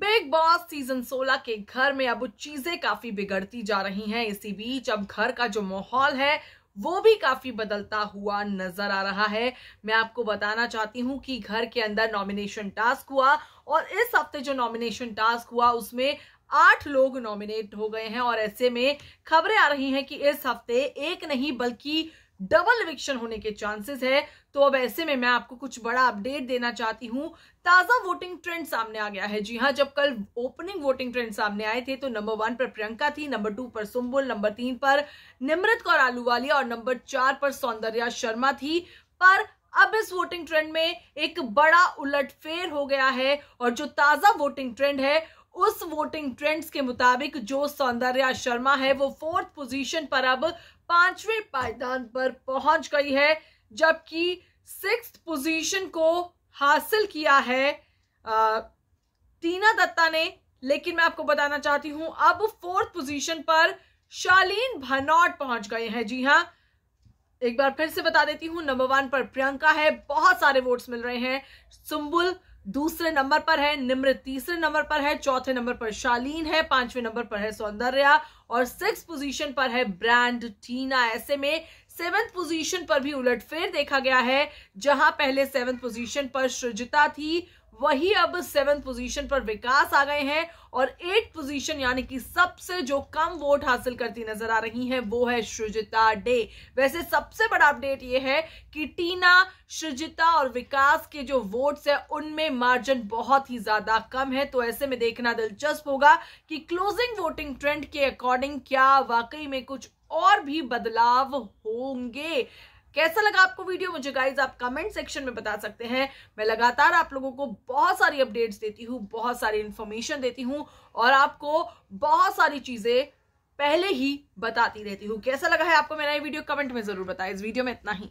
big boss season 16 के घर में अब चीजें काफी बिगड़ती जा रही हैं इसी बीच अब घर का जो माहौल है वो भी काफी बदलता हुआ नजर आ रहा है मैं आपको बताना चाहती हूं कि घर के अंदर नॉमिनेशन टास्क हुआ और इस हफ्ते जो नॉमिनेशन टास्क हुआ उसमें आठ लोग नॉमिनेट हो गए हैं और ऐसे में खबरें आ रही हैं कि इस हफ्ते एक नहीं बल्कि डबल इविक्शन होने के चांसेस है तो अब ऐसे में मैं आपको कुछ बड़ा अपडेट देना चाहती हूँ ताजा वोटिंग ट्रेंड सामने आ गया है जी हाँ जब कल ओपनिंग वोटिंग ट्रेंड सामने आए थे तो नंबर वन पर प्रियंका थी नंबर टू पर सुम्बुल नंबर तीन पर निमृत कौर आलूवालिया और नंबर चार पर सौंदर्या शर्मा थी पर अब इस वोटिंग ट्रेंड में एक बड़ा उलटफेर हो गया है और जो ताजा वोटिंग ट्रेंड है उस वोटिंग ट्रेंड्स के मुताबिक जो सौंदर्या शर्मा है वो फोर्थ पोजीशन पर अब पांचवें पायदान पर पहुंच गई है जबकि सिक्स पोजीशन को हासिल किया है आ, टीना दत्ता ने लेकिन मैं आपको बताना चाहती हूं अब फोर्थ पोजीशन पर शालीन भनौट पहुंच गए हैं जी हाँ एक बार फिर से बता देती हूं नंबर वन पर प्रियंका है बहुत सारे वोट्स मिल रहे हैं सुम्बुल दूसरे नंबर पर है निम्र तीसरे नंबर पर है चौथे नंबर पर शालीन है पांचवें नंबर पर है सौंदर्या और सिक्स पोजीशन पर है ब्रांड टीना ऐसे में सेवेंथ पोजीशन पर भी उलटफेर देखा गया है जहां पहले सेवेंथ पोजीशन पर सृजिता थी वही अब सेवन पोजीशन पर विकास आ गए हैं और एट पोजीशन यानी कि सबसे जो कम वोट हासिल करती नजर आ रही हैं वो है श्रुजिता डे वैसे सबसे बड़ा अपडेट ये है कि टीना श्रुजिता और विकास के जो वोट्स है उनमें मार्जिन बहुत ही ज्यादा कम है तो ऐसे में देखना दिलचस्प होगा कि क्लोजिंग वोटिंग ट्रेंड के अकॉर्डिंग क्या वाकई में कुछ और भी बदलाव होंगे कैसा लगा आपको वीडियो मुझे गाइज आप कमेंट सेक्शन में बता सकते हैं मैं लगातार आप लोगों को बहुत सारी अपडेट्स देती हूँ बहुत सारी इन्फॉर्मेशन देती हूँ और आपको बहुत सारी चीज़ें पहले ही बताती रहती हूँ कैसा लगा है आपको मेरा ये वीडियो कमेंट में जरूर बताए इस वीडियो में इतना ही